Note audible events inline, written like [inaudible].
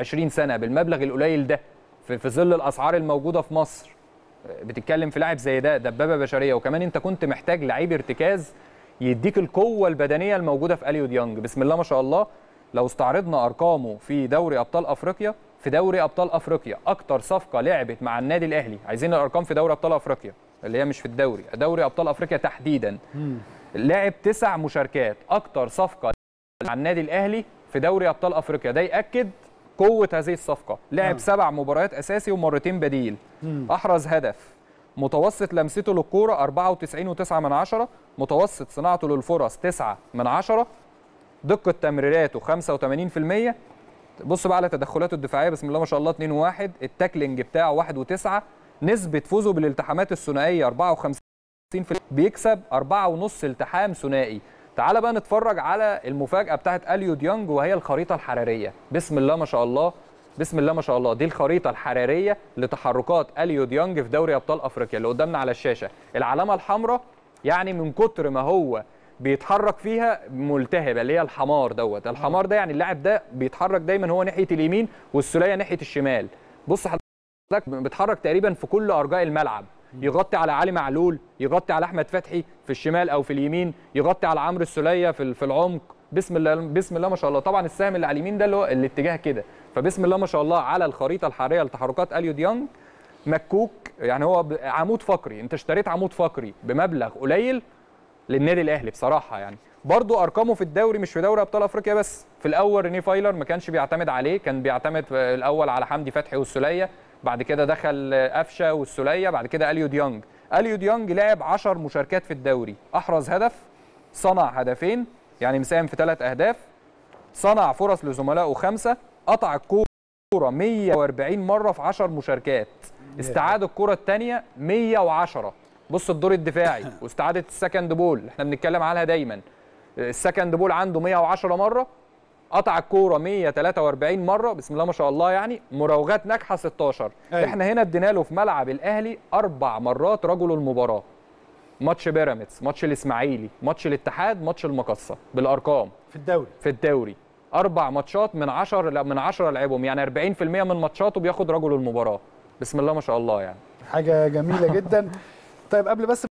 20 سنه بالمبلغ القليل ده في, في ظل الاسعار الموجوده في مصر بتتكلم في لاعب زي ده دبابه بشريه وكمان انت كنت محتاج لعيب ارتكاز يديك القوه البدنيه الموجوده في اليو ديانج بسم الله ما شاء الله لو استعرضنا ارقامه في دوري ابطال افريقيا في دوري ابطال افريقيا اكتر صفقه لعبت مع النادي الاهلي عايزين الارقام في دوري ابطال افريقيا اللي هي مش في الدوري دوري ابطال افريقيا تحديدا لعب تسع مشاركات اكتر صفقه مع النادي الاهلي في دوري ابطال افريقيا ده ياكد قوه هذه الصفقه لعب آه. سبع مباريات اساسي ومرتين بديل احرز هدف متوسط لمسته للكوره 94.9 من عشرة متوسط صناعته للفرص 9 من عشرة دقه تمريراته 85% بص بقى على تدخلاته الدفاعيه بسم الله ما شاء الله 2 1 التاكلينج بتاعه 1 و9 نسبه فوزه بالالتحامات الثنائيه 54% بيكسب 4.5 التحام ثنائي تعال بقى نتفرج على المفاجاه بتاعت اليو ديانج وهي الخريطه الحراريه بسم الله ما شاء الله بسم الله ما شاء الله دي الخريطه الحراريه لتحركات اليو ديانج في دوري ابطال افريقيا اللي قدامنا على الشاشه العلامه الحمراء يعني من كتر ما هو بيتحرك فيها ملتهبه اللي هي الحمار دوت الحمار ده يعني اللاعب ده بيتحرك دايما هو ناحيه اليمين والسوليه ناحيه الشمال بص حضرتك بيتحرك تقريبا في كل ارجاء الملعب يغطي على علي معلول يغطي على احمد فتحي في الشمال او في اليمين يغطي على عمرو السليه في في العمق بسم الله بسم الله ما شاء الله طبعا السهم اللي على اليمين ده اللي هو الاتجاه كده فبسم الله ما شاء الله على الخريطه الحراريه لتحركات اليو ديانج مكوك يعني هو عمود فقري انت اشتريت عمود فقري بمبلغ قليل للنادي الاهلي بصراحه يعني برضه ارقامه في الدوري مش في دوري ابطال افريقيا بس في الاول ريني فايلر ما كانش بيعتمد عليه كان بيعتمد الاول على حمدي فتحي والسليه بعد كده دخل قفشه والسوليه بعد كده اليو ديانج اليو ديانج لعب 10 مشاركات في الدوري احرز هدف صنع هدفين يعني مساهم في ثلاث اهداف صنع فرص لزملائه خمسه قطع الكوره 140 مره في 10 مشاركات استعاد الكره الثانيه 110 بص الدور الدفاعي [laughs] واستعاده السكند بول احنا بنتكلم عنها دايما السكند بول عنده 110 مره قطع الكوره 143 مره بسم الله ما شاء الله يعني مراوغات ناجحه 16 أيوة. احنا هنا ادينا له في ملعب الاهلي اربع مرات رجل المباراه ماتش بيراميدز ماتش الاسماعيلي ماتش الاتحاد ماتش المقصه بالارقام في الدوري في الدوري اربع ماتشات من 10 لا من 10 لعبهم يعني 40% من ماتشاته بياخد رجل المباراه بسم الله ما شاء الله يعني حاجه جميله جدا طيب قبل بس